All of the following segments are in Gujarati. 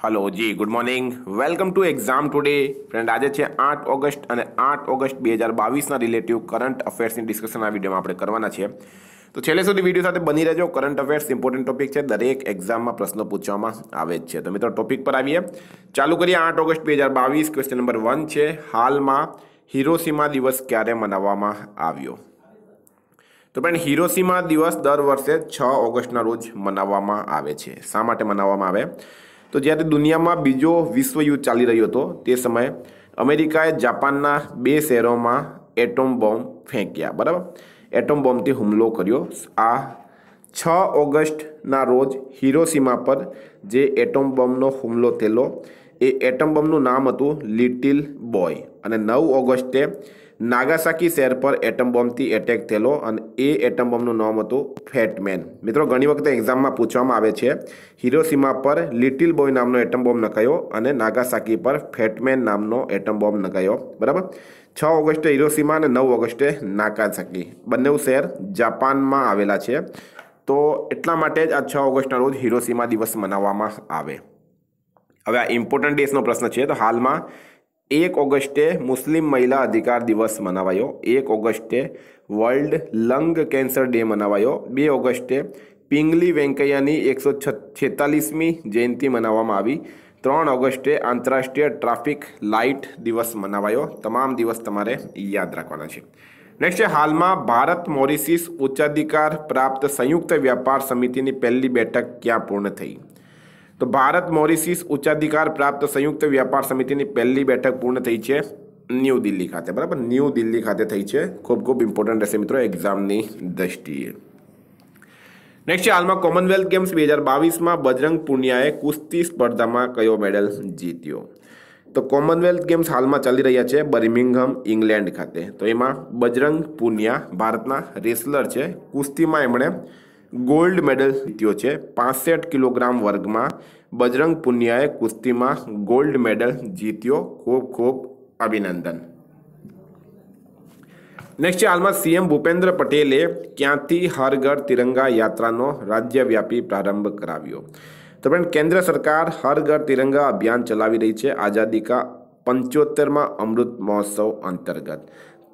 hello ji good morning welcome to exam today friend આજે છે આઠ ઓગસ્ટ અને આઠ ઓગસ્ટ બે હજાર બાવીસના રિલેટિવ કરંટ અફેર્સની ડિસ્કશન આ વિડીયોમાં આપણે કરવાના છે તો છેલ્લે સુધી વિડીયો સાથે બની રહેજો કરંટ અફેર્સ ઇમ્પોર્ટન્ટ ટોપિક છે દરેક એક્ઝામમાં પ્રશ્નો પૂછવામાં આવે જ છે તો મિત્રો ટોપિક પર આવીએ ચાલુ કરીએ આઠ ઓગસ્ટ બે હજાર બાવીસ ક્વેશ્ચન નંબર વન છે હાલમાં હિરોસીમા દિવસ ક્યારે મનાવવામાં આવ્યો તો ફ્રેન્ડ હિરોસીમા દિવસ દર વર્ષે છ ઓગસ્ટના રોજ મનાવવામાં આવે છે શા માટે મનાવવામાં આવે તો જ્યારે દુનિયામાં બીજો વિશ્વયુદ્ધ ચાલી રહ્યો હતો તે સમયે અમેરિકાએ જાપાનના બે શહેરોમાં એટોમ બોમ્બ ફેંક્યા બરાબર એટોમ બોમ્બથી હુમલો કર્યો આ છ ઓગસ્ટના રોજ હિરોસીમા પર જે એટોમ બોમ્બનો હુમલો થયેલો એ એટમ બોમ્બનું નામ હતું લિટિલ બોય અને નવ ઓગસ્ટે નાગાસાકી શહેર પર એટમ બોમ્બથી એટેક થયેલો અને એ એટમ બોમ્બનું નામ હતું ફેટમેન મિત્રો ઘણી વખત એક્ઝામમાં પૂછવામાં આવે છે હિરોસીમા પર લિટિલ બોય નામનો એટમ બોમ્બ નખાયો અને નાગાસાકી પર ફેટમેન નામનો એટમ બોમ્બ નકાયો બરાબર છ ઓગસ્ટે હિરોસીમા અને નવ ઓગસ્ટે નાગાસાકી બંને શહેર જાપાનમાં આવેલા છે તો એટલા માટે જ આ છ ઓગસ્ટના રોજ હિરોસીમા દિવસ મનાવવામાં આવે હવે આ ઇમ્પોર્ટન્ટ ડેસનો પ્રશ્ન છે તો હાલમાં એક ઓગસ્ટે મુસ્લિમ મહિલા અધિકાર દિવસ મનાવાયો એક ઓગસ્ટે વર્લ્ડ લંગ કેન્સર ડે મનાવાયો બે ઓગસ્ટે પિંગલી વેંકૈયાની એકસો છેતાલીસમી જયંતિ મનાવવામાં આવી ત્રણ ઓગસ્ટે આંતરરાષ્ટ્રીય ટ્રાફિક લાઇટ દિવસ મનાવાયો તમામ દિવસ તમારે યાદ રાખવાના છે નેક્સ્ટ છે હાલમાં ભારત મોરિસિસ ઉચ્ચાધિકાર પ્રાપ્ત સંયુક્ત વ્યાપાર સમિતિની પહેલી બેઠક ક્યાં પૂર્ણ થઈ તો ભારત મોરિસિસ ઉચ્ચાધિકાર પ્રાપ્ત સંયુક્ત વ્યાપાર સમિતિની પહેલી બેઠક પૂર્ણ થઈ છે ન્યૂ દિલ્હી ખાતે બરાબર ન્યૂ દિલ્હી ખાતે થઈ છે ખૂબ ખૂબ ઇમ્પોર્ટન્ટ રહેશે મિત્રો એક્ઝામની દ્રષ્ટિએ નેક્સ્ટ છે હાલમાં કોમનવેલ્થ ગેમ્સ બે હજાર બાવીસમાં બજરંગ પુનિયાએ કુસ્તી સ્પર્ધામાં કયો મેડલ જીત્યો તો કોમનવેલ્થ ગેમ્સ હાલમાં ચાલી રહ્યા છે બર્મિંગહમ ઇંગ્લેન્ડ ખાતે તો એમાં બજરંગ પુનિયા ભારતના રેસલર છે કુસ્તીમાં એમણે ગોલ્ડ મેડલ જીત્યો છે પાસઠ કિલોગ્રામ વર્ગમાં બજરંગ પુનિયાએ કુસ્તીમાં ગોલ્ડ મેડલ જીત્યો ખૂબ ખૂબ અભિનંદન નેક્સ્ટ હાલમાં સીએમ ભૂપેન્દ્ર પટેલે ક્યાંથી હર ઘર તિરંગા યાત્રાનો રાજ્યવ્યાપી પ્રારંભ કરાવ્યો તો ફ્રેન્ડ કેન્દ્ર સરકાર હર ઘર તિરંગા અભિયાન ચલાવી રહી છે આઝાદી કા પંચોતેરમાં અમૃત મહોત્સવ અંતર્ગત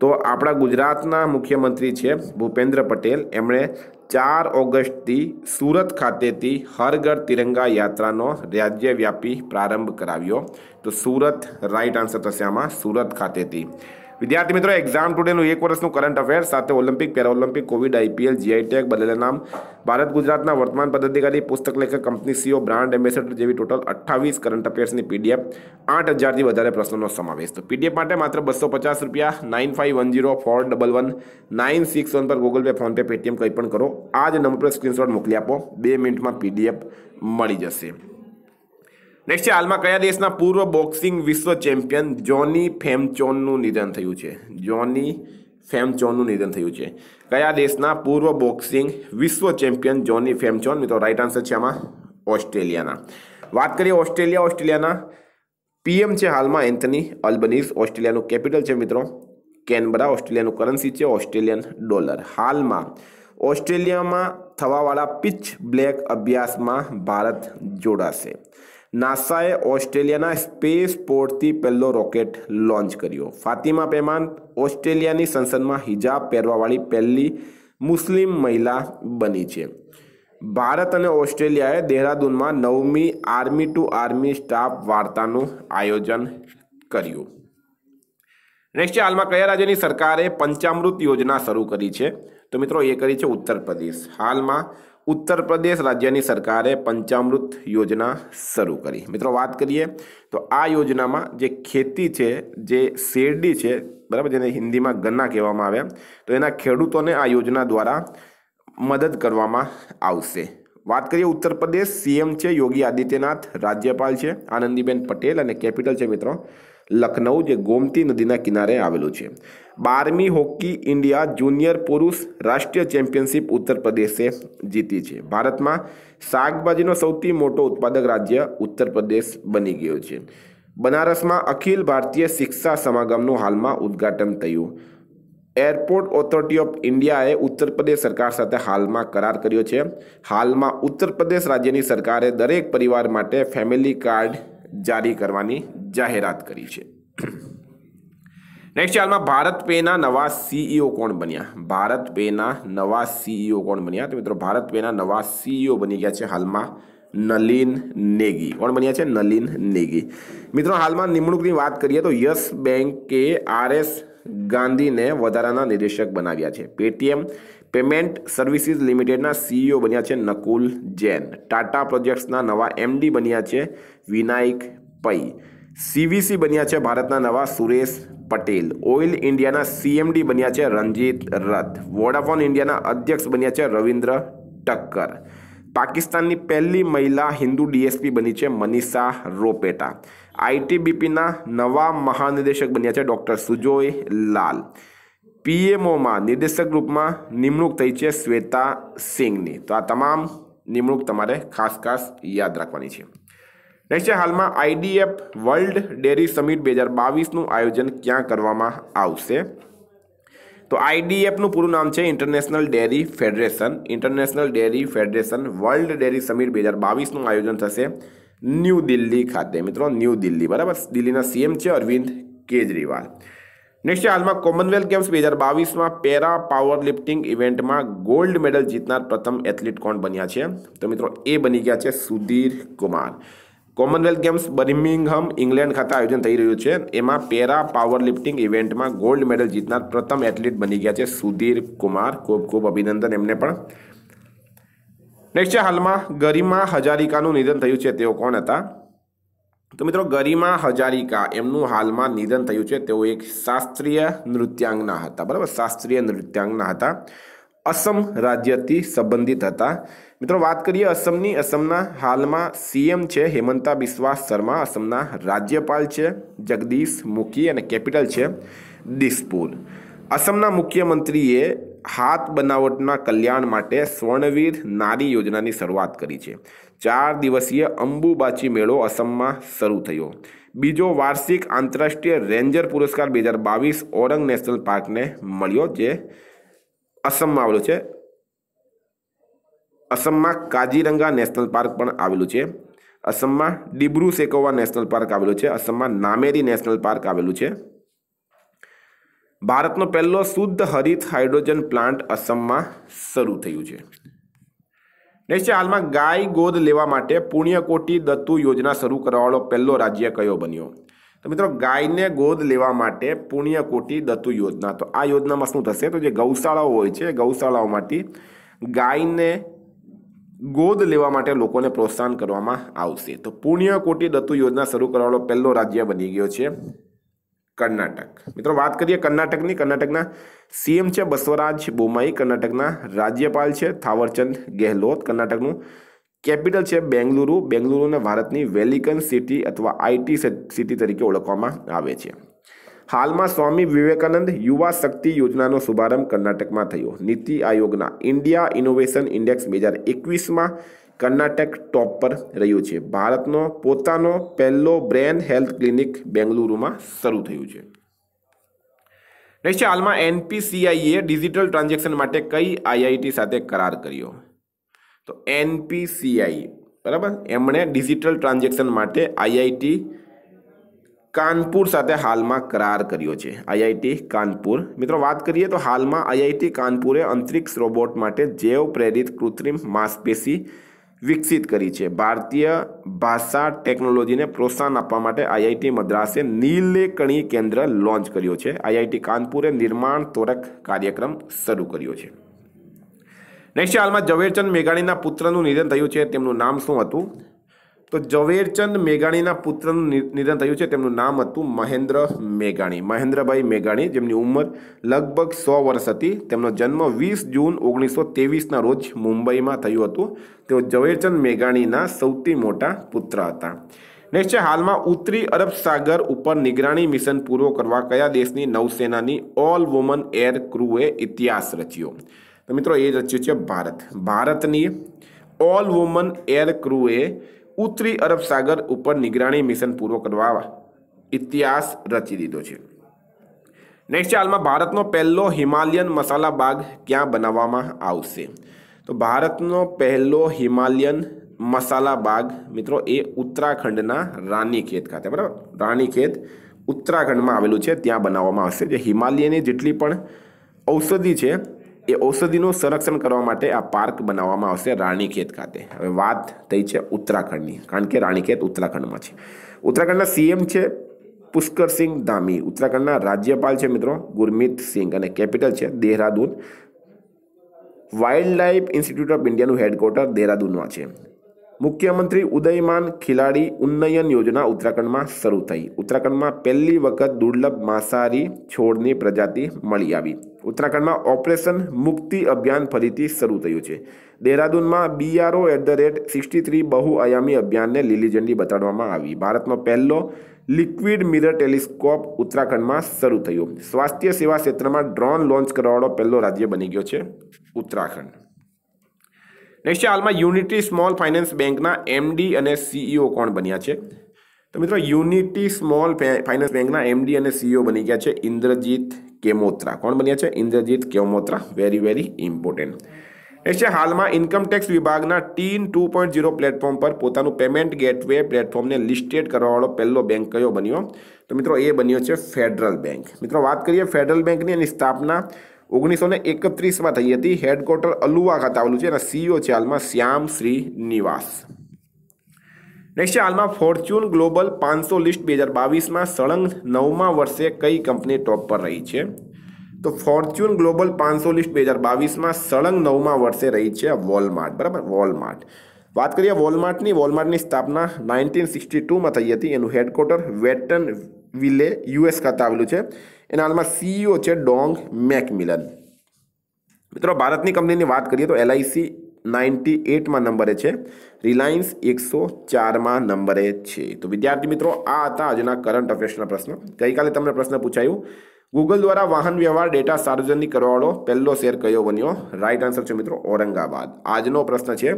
તો આપણા ગુજરાતના મુખ્યમંત્રી છે ભૂપેન્દ્ર પટેલ એમણે ચાર ઓગસ્ટથી સુરત ખાતેથી હરગઢ ઘર તિરંગા યાત્રાનો રાજ્યવ્યાપી પ્રારંભ કરાવ્યો તો સુરત રાઇટ આન્સર થશે આમાં સુરત ખાતેથી વિદ્યાર્થી મિત્રો એક્ઝામ ટુડેનું એક વર્ષનું કરંટ અફેર સાથે Olympic Paralympic Covid IPL GI tag બદલેલા નામ ભારત ગુજરાતના વર્તમાન પદાધિકારી પુસ્તક લેખક કંપની સીઓ બ્રાન્ડ એમ્બેસેડર જેવી ટોટલ અઠ્ઠાવીસ કરંટ અફેર્સની પીડીએફ આઠ હજારથી વધારે પ્રશ્નોનો સમાવેશ તો પીડીએફ માટે માત્ર બસો પચાસ રૂપિયા nine five one zero four double one nine six one પર ગૂગલ પે ફોનપે પેટીએમ કંઈ પણ કરો આ જ નંબર પર સ્ક્રીનશોટ મોકલી આપો બે મિનિટમાં પીડીએફ મળી જશે નેક્સ્ટ છે હાલમાં કયા દેશના પૂર્વ બોક્સિંગ વિશ્વ ચેમ્પિયન જોની ફેમચોનનું નિધન થયું છે જોની ફેમચોનનું નિધન થયું છે કયા દેશના પૂર્વ બોક્સિંગ વિશ્વ ચેમ્પિયન જોની ફેમચોન મિત્રો રાઇટ આન્સર છે આમાં ઓસ્ટ્રેલિયાના વાત કરીએ ઓસ્ટ્રેલિયા ઓસ્ટ્રેલિયાના પીએમ છે હાલમાં એન્થની અલ્બનીઝ ઓસ્ટ્રેલિયાનું કેપિટલ છે મિત્રો કેનબરા ઓસ્ટ્રેલિયાનું કરન્સી છે ઓસ્ટ્રેલિયન ડોલર હાલમાં ઓસ્ટ્રેલિયામાં થવાવાળા પિચ બ્લેક અભ્યાસમાં ભારત જોડાશે નાસાએ ઓસ્ટ્રેલિયાના સ્પેસ પોર્ટથી પહેલો રોકેટ લોન્ચ કર્યો ફાતિમા પેમાન ઓસ્ટ્રેલિયાની સંસદમાં હિજાબ પહેરવાવાળી પહેલી મુસ્લિમ મહિલા બની છે ભારત અને ઓસ્ટ્રેલિયાએ દહેરાદૂનમાં નવમી આર્મી ટુ આર્મી સ્ટાફ વાર્તાનું આયોજન કર્યું નેક્સ્ટ હાલમાં કયા રાજ્યની સરકારે પંચામૃત યોજના શરૂ કરી છે તો મિત્રો એ કરી છે ઉત્તર પ્રદેશ હાલમાં ઉત્તર પ્રદેશ રાજ્યની સરકારે પંચામૃત યોજના શરૂ કરી મિત્રો વાત કરીએ તો આ યોજનામાં જે ખેતી છે જે શેરડી છે બરાબર જેને હિન્દીમાં ગન્ના કહેવામાં આવે તો એના ખેડૂતોને આ યોજના દ્વારા મદદ કરવામાં આવશે વાત કરીએ ઉત્તર પ્રદેશ સીએમ છે યોગી આદિત્યનાથ રાજ્યપાલ છે આનંદીબેન પટેલ અને કેપિટલ છે મિત્રો લખનઉ જે ગોમતી નદીના કિનારે આવેલું છે બારમી હોકી ઇન્ડિયા જુનિયર પુરુષ રાષ્ટ્રીય ચેમ્પિયનશિપ ઉત્તર પ્રદેશે જીતી છે ભારતમાં શાકભાજીનો સૌથી મોટો ઉત્પાદક રાજ્ય ઉત્તર પ્રદેશ બની ગયો છે બનારસમાં અખિલ ભારતીય શિક્ષા સમાગમનું હાલમાં ઉદ્ઘાટન થયું એરપોર્ટ ઓથોરિટી ઓફ ઇન્ડિયાએ ઉત્તર પ્રદેશ સરકાર સાથે હાલમાં કરાર કર્યો છે હાલમાં ઉત્તર પ્રદેશ રાજ્યની સરકારે દરેક પરિવાર માટે ફેમિલી કાર્ડ જારી કરવાની જાહેરાત કરી છે નેક્સ્ટ હાલમાં ભારત પેના નવા સીઈઓ e કોણ બન્યા ભારત પેના નવા સીઈઓ e કોણ બન્યા તો મિત્રો ભારત પેના નવા સીઈઓ e બની ગયા છે હાલમાં નલિન નેગી કોણ બન્યા છે નલિન નેગી મિત્રો હાલમાં નિમણૂકની વાત કરીએ તો યસ બેંકે આરએસ ગાંધીને વધારાના નિદેશક બનાવ્યા છે પેટીએમ પેમેન્ટ સર્વિસીસ લિમિટેડના સીઈઓ બન્યા છે નકુલ જૈન ટાટા પ્રોજેક્ટ્સના નવા એમડી બન્યા છે વિનાયક પૈ સીવીસી બન્યા છે ભારતના નવા સુરેશ પટેલ ઓઇલ ઇન્ડિયાના સીએમડી બન્યા છે રણજીત રથ વોડાફોન ઇન્ડિયાના અધ્યક્ષ બન્યા છે રવિન્દ્ર ટક્કર પાકિસ્તાનની પહેલી મહિલા હિન્દુ ડીએસપી બની છે મનીષા રોપેટા આઈટીબીપીના નવા મહાનિદેશક બન્યા છે ડૉક્ટર સુજોય લાલ પીએમઓમાં નિર્દેશક ગ્રુપમાં નિમણૂક થઈ છે શ્વેતા સિંઘની તો આ તમામ નિમણૂક તમારે ખાસ ખાસ યાદ રાખવાની છે નેક્સ્ટ છે હાલમાં આઈડીએફ વર્લ્ડ ડેરી સમિટ બે હજાર બાવીસનું આયોજન ક્યાં કરવામાં આવશે તો આઈડીએફનું પૂરું નામ છે international dairy federation international dairy federation world dairy summit બે હજાર બાવીસનું આયોજન થશે ન્યૂ દિલ્હી ખાતે મિત્રો ન્યૂ દિલ્હી બરાબર દિલ્હીના સીએમ છે અરવિંદ કેજરીવાલ નેક્સ્ટ હાલમાં કોમનવેલ્થ ગેમ્સ બે હજાર બાવીસમાં પેરા પાવર લિફ્ટિંગ ઇવેન્ટમાં ગોલ્ડ મેડલ જીતનાર પ્રથમ એથ્લીટ કોણ બન્યા છે તો મિત્રો એ બની ગયા છે Sudhir Kumar Commonwealth Games Birmingham England ખાતે આયોજન થઈ રહ્યું છે એમાં પેરા પાવર લિફ્ટિંગ ઇવેન્ટમાં ગોલ્ડ મેડલ જીતનાર પ્રથમ એથ્લેટ બની ગયા છે સુધીર કુમાર ખૂબ ખૂબ અભિનંદન એમને પણ નેક્સ્ટ છે હાલમાં ગરિમા હજારિકાનું નિધન થયું છે તેઓ કોણ હતા તો મિત્રો ગરિમા હજારિકા એમનું હાલમાં નિધન થયું છે તેઓ એક શાસ્ત્રીય નૃત્યાંગના હતા બરાબર શાસ્ત્રીય નૃત્યાંગના હતા અસમ રાજ્યથી સંબંધિત હતા મિત્રો વાત કરીએ અસમની અસમના હાલમાં સીએમ છે હેમંતા બિસ્વા શર્મા અસમના રાજ્યપાલ છે જગદીશ મુખી અને કેપિટલ છે દિસપુર અસમના મુખ્યમંત્રીએ હાથ બનાવટના કલ્યાણ માટે સ્વર્ણવીર નારી યોજનાની શરૂઆત કરી છે ચાર દિવસીય અંબુબાચી મેળો અસમમાં શરૂ થયો બીજો વાર્ષિક આંતરરાષ્ટ્રીય રેન્જર પુરસ્કાર બે હજાર બાવીસ ઓરંગ નેશનલ પાર્કને મળ્યો જે અસમમાં આવેલું છે અસમમાં કાજીરંગા નેશનલ પાર્ક પણ આવેલું છે અસમમાં ડિબ્રુ સેકોવા નેશનલ પાર્ક આવેલું છે અસમમાં નામેરી નેશનલ પાર્ક આવેલું છે ભારતનો પહેલો શુદ્ધ હરિત હાઇડ્રોજન પ્લાન્ટ અસમમાં શરૂ થયું છે નેક્સ્ટ હાલમાં ગાય ગોદ લેવા માટે પુણ્યકોટી દત્તુ યોજના શરૂ કરવાવાળો પહેલો રાજ્ય કયો બન્યો તો મિત્રો ગાયને ગોદ લેવા માટે પુણ્યકોટી દત્તુ યોજના તો આ યોજનામાં શું થશે તો જે ગૌશાળાઓ હોય છે ગૌશાળાઓમાંથી ગાયને ગોદ લેવા માટે લોકોને પ્રોત્સાહન કરવામાં આવશે તો પુણ્યકોટી દત્તુ યોજના શરૂ કરવાનો પહેલો રાજ્ય બની ગયો છે કર્ણાટક મિત્રો વાત કરીએ કર્ણાટકની કર્ણાટકના સીએમ છે બસવરાજ બોમાઈ કર્ણાટકના રાજ્યપાલ છે થાવરચંદ ગેહલોત કર્ણાટકનું કેપિટલ છે બેંગલુરુ બેંગલુરુને ભારતની વેલિકન સિટી અથવા આઈટી સિટી તરીકે ઓળખવામાં આવે છે હાલમાં સ્વામી વિવેકાનંદ યુવા શક્તિ યોજનાનો શુભારંભ કર્ણાટકમાં થયો નીતિ આયોગના ઇન્ડિયા ઇનોવેશન ઇન્ડેક્સ બે હજાર એકવીસમાં કર્ણાટક ટોપ પર રહ્યું છે ભારતનો પોતાનો પહેલો બ્રેન હેલ્થ ક્લિનિક બેંગલુરુમાં શરૂ થયું છે નેક્સ્ટ હાલમાં એનપીસીઆઈએ ડિજિટલ ટ્રાન્ઝેક્શન માટે કઈ આઈઆઈટી સાથે કરાર કર્યો તો એનપીસીઆઈ બરાબર એમણે ડિજિટલ ટ્રાન્ઝેક્શન માટે આઈઆઈટી કાનપુર સાથે હાલમાં કરાર કર્યો છે આઈઆઈટી કાનપુર મિત્રો વાત કરીએ તો હાલમાં આઈઆઈટી કાનપુરે અંતરિક્ષ રોબોટ માટે જૈવ પ્રેરિત કૃત્રિમ માંસપેશી વિકસિત કરી છે ભારતીય ભાષા ટેકનોલોજીને પ્રોત્સાહન આપવા માટે આઈઆઈટી મદ્રાસે નીલેકણી કેન્દ્ર લોન્ચ કર્યો છે આઈઆઈટી કાનપુરે નિર્માણ તોરક કાર્યક્રમ શરૂ કર્યો છે નેક્સ્ટ હાલમાં ઝવેરચંદ મેઘાણીના પુત્રનું નિધન થયું છે તેમનું નામ શું હતું તો ઝવેરચંદ મેઘાણીના પુત્રનું નિધન થયું છે તેમનું નામ હતું મહેન્દ્ર મેઘાણી મહેન્દ્રભાઈ મેઘાણી જેમની ઉંમર લગભગ સો વર્ષ હતી તેમનો જન્મ વીસ જૂન ઓગણીસો તેવીસના રોજ મુંબઈમાં થયું હતું તેઓ ઝવેરચંદ મેઘાણીના સૌથી મોટા પુત્ર હતા નેક્સ્ટ છે હાલમાં ઉત્તરી અરબ સાગર ઉપર નિગરાણી મિશન પૂરો કરવા કયા દેશની નૌસેનાની ઓલ વુમન એર ક્રૂએ ઇતિહાસ રચ્યો તો મિત્રો એ રચ્યું છે ભારત ભારતની ઓલ વુમન એર ક્રૂએ ઉત્તરી અરબ સાગર ઉપર નિગરાણી મિશન પૂરો કરવા ઇતિહાસ રચી દીધો છે નેક્સ્ટ છે હાલમાં ભારતનો પહેલો હિમાલયન મસાલા બાગ ક્યાં બનાવવામાં આવશે તો ભારતનો પહેલો હિમાલયન મસાલા બાગ મિત્રો એ ઉત્તરાખંડના રાનીખેત ખાતે બરાબર રાનીખેત ઉત્તરાખંડમાં આવેલું છે ત્યાં બનાવવામાં આવશે જે હિમાલયની જેટલી પણ ઔષધિ છે એ ઔષધિનું સંરક્ષણ કરવા માટે આ પાર્ક બનાવવામાં આવશે રાણીખેત ખાતે હવે વાત થઈ છે ઉત્તરાખંડની કારણ કે રાણીખેત ઉત્તરાખંડમાં છે ઉત્તરાખંડના સીએમ છે પુષ્કરસિંહ ધામી ઉત્તરાખંડના રાજ્યપાલ છે મિત્રો ગુરમીત સિંઘ અને કેપિટલ છે Dehradun wild life institute of ઇન્ડિયાનું હેડક્વાર્ટર દેહરાદૂનમાં છે મુખ્યમંત્રી ઉદયમાન ખિલાડી ઉન્નયન યોજના ઉત્તરાખંડમાં શરૂ થઈ ઉત્તરાખંડમાં પહેલી વખત દુર્લભ માંસાહારી છોડની પ્રજાતિ મળી આવી ઉત્તરાખંડમાં ઓપરેશન મુક્તિ અભિયાન ફરીથી શરૂ થયું છે દેહરાદૂનમાં BRO at the rate sixty three બહુઆયામી અભિયાનને લીલી ઝંડી બતાડવામાં આવી ભારતનો પહેલો લિક્વિડ મિરર ટેલિસ્કોપ ઉત્તરાખંડમાં શરૂ થયું સ્વાસ્થ્ય સેવા ક્ષેત્રમાં ડ્રોન લોન્ચ કરવાવાળો પહેલો રાજ્ય બની ગયો છે ઉત્તરાખંડ નેક્સ્ટ હાલમાં યુનિટી સ્મોલ ફાઇનાન્સ બેંકના એમડી અને સીઈઓ e કોણ બન્યા છે તો મિત્રો યુનિટી સ્મોલ ફાઇનાન્સ બેંકના એમડી અને સીઈઓ e બની ગયા છે ઇન્દ્રજીત કેમોત્રા કોણ બન્યા છે Indrajit Kemotra very very important next છે હાલમાં ઇન્કમટેક્સ વિભાગના TIN two point zero platform પર પોતાનું પેમેન્ટ ગેટવે પ્લેટફોર્મને લિસ્ટેડ કરવાવાળો પહેલો બેંક કયો બન્યો તો મિત્રો એ બન્યો છે ફેડરલ બેંક મિત્રો વાત કરીએ ફેડરલ બેંકની એની સ્થાપના ઓગણીસો ને એકત્રીસમાં થઈ હતી હેડક્વાર્ટર અલુવા ખાતે આવેલું છે અને સીઈઓ છે હાલમાં શ્યામ શ્રી નિવાસ નેક્સ્ટ હાલમાં ફોર્ચ્યુન ગ્લોબલ પાંચસો લિસ્ટ બે હજાર બાવીસમાં સળંગ નવમા વર્ષે કઈ કંપની ટોપ પર રહી છે તો ફોર્ચ્યુન ગ્લોબલ પાંચસો લિસ્ટ બે હજાર બાવીસમાં સળંગ નવમા વર્ષે રહી છે વોલમાર્ટ બરાબર વોલમાર્ટ વાત કરીએ વોલમાર્ટની વોલમાર્ટની સ્થાપના નાઇન્ટીન સિક્સટી ટુમાં થઈ હતી એનું હેડક્વાર્ટર વેટન વિલે યુએસ ખાતે આવેલું છે એના હાલમાં સીઈઓ છે ડોંગ મેકમિલન મિત્રો ભારતની કંપનીની વાત કરીએ તો એલઆઈસી નાઇન્ટી એટમાં નંબરે છે રિલાયન્સ એકસો ચારમાં નંબરે છે તો વિદ્યાર્થી મિત્રો આ હતા આજના કરંટ અફેર્સના પ્રશ્નો ગઈકાલે તમને પ્રશ્ન પૂછાયું ગૂગલ દ્વારા વાહન વ્યવહાર ડેટા સાર્વજનિક કરવાવાળો પહેલો શેર કયો બન્યો રાઇટ આન્સર છે મિત્રો ઔરંગાબાદ આજનો પ્રશ્ન છે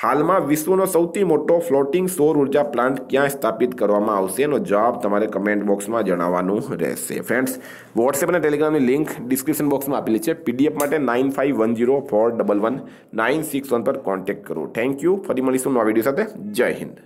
હાલમાં વિશ્વનો સૌથી મોટો ફ્લોટિંગ સૌર ઉર્જા પ્લાન્ટ ક્યાં સ્થાપિત કરવામાં આવશે એનો જવાબ તમારે કમેન્ટ બોક્સમાં જણાવવાનું રહેશે ફ્રેન્ડ્સ વોટ્સએપ અને ટેલિગ્રામની લિંક ડિસ્ક્રિપ્શન બોક્સમાં આપેલી છે પીડીએફ માટે nine five one zero four double one nine six one પર કોન્ટેક્ટ કરો થેન્ક યુ ફરી મળીશું નવા વિડીયો સાથે જય હિન્દ